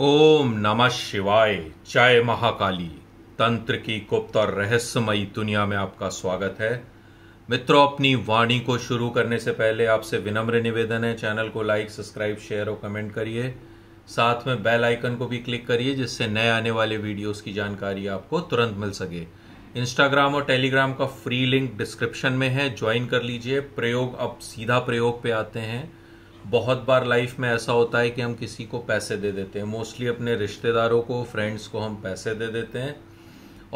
ओम नमः शिवाय जय महाकाली तंत्र की गुप्त और रहस्यमयी दुनिया में आपका स्वागत है मित्रों अपनी वाणी को शुरू करने से पहले आपसे विनम्र निवेदन है चैनल को लाइक सब्सक्राइब शेयर और कमेंट करिए साथ में बेल आइकन को भी क्लिक करिए जिससे नए आने वाले वीडियोस की जानकारी आपको तुरंत मिल सके इंस्टाग्राम और टेलीग्राम का फ्री लिंक डिस्क्रिप्शन में है ज्वाइन कर लीजिए प्रयोग अब सीधा प्रयोग पे आते हैं बहुत बार लाइफ में ऐसा होता है कि हम किसी को पैसे दे देते हैं मोस्टली अपने रिश्तेदारों को फ्रेंड्स को हम पैसे दे देते हैं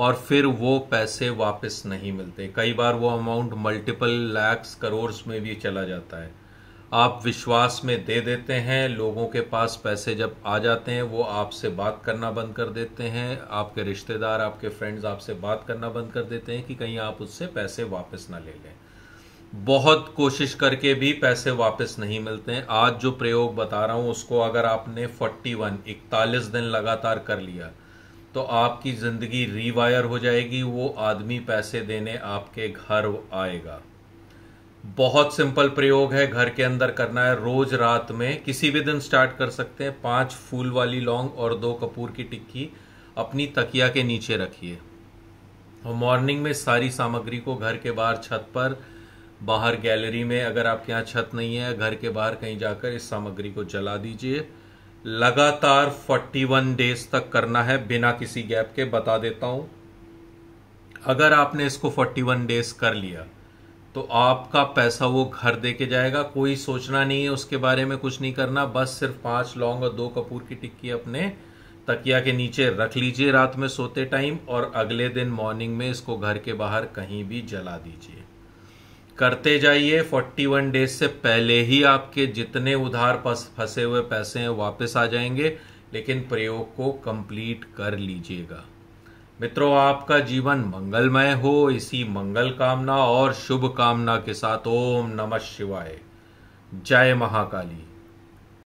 और फिर वो पैसे वापस नहीं मिलते कई बार वो अमाउंट मल्टीपल लैक्स करोड़ में भी चला जाता है आप विश्वास में दे देते हैं लोगों के पास पैसे जब आ जाते हैं वो आपसे बात करना बंद कर देते हैं आपके रिश्तेदार आपके फ्रेंड्स आपसे बात करना बंद कर देते हैं कि कहीं आप उससे पैसे वापस ना ले लें बहुत कोशिश करके भी पैसे वापस नहीं मिलते हैं आज जो प्रयोग बता रहा हूं उसको अगर आपने 41 इकतालीस दिन लगातार कर लिया तो आपकी ज़िंदगी रीवायर हो जाएगी वो आदमी पैसे देने आपके घर आएगा बहुत सिंपल प्रयोग है घर के अंदर करना है रोज रात में किसी भी दिन स्टार्ट कर सकते हैं पांच फूल वाली लौंग और दो कपूर की टिक्की अपनी तकिया के नीचे रखिए और मॉर्निंग में सारी सामग्री को घर के बाहर छत पर बाहर गैलरी में अगर आपके यहाँ छत नहीं है घर के बाहर कहीं जाकर इस सामग्री को जला दीजिए लगातार 41 डेज तक करना है बिना किसी गैप के बता देता हूं अगर आपने इसको 41 डेज कर लिया तो आपका पैसा वो घर दे के जाएगा कोई सोचना नहीं है उसके बारे में कुछ नहीं करना बस सिर्फ पांच लौंग और दो कपूर की टिक्की अपने तकिया के नीचे रख लीजिए रात में सोते टाइम और अगले दिन मॉर्निंग में इसको घर के बाहर कहीं भी जला दीजिए करते जाइए 41 डेज से पहले ही आपके जितने उधार फंसे हुए पैसे हैं वापस आ जाएंगे लेकिन प्रयोग को कंप्लीट कर लीजिएगा मित्रों आपका जीवन मंगलमय हो इसी मंगल कामना और शुभ कामना के साथ ओम नमः शिवाय जय महाकाली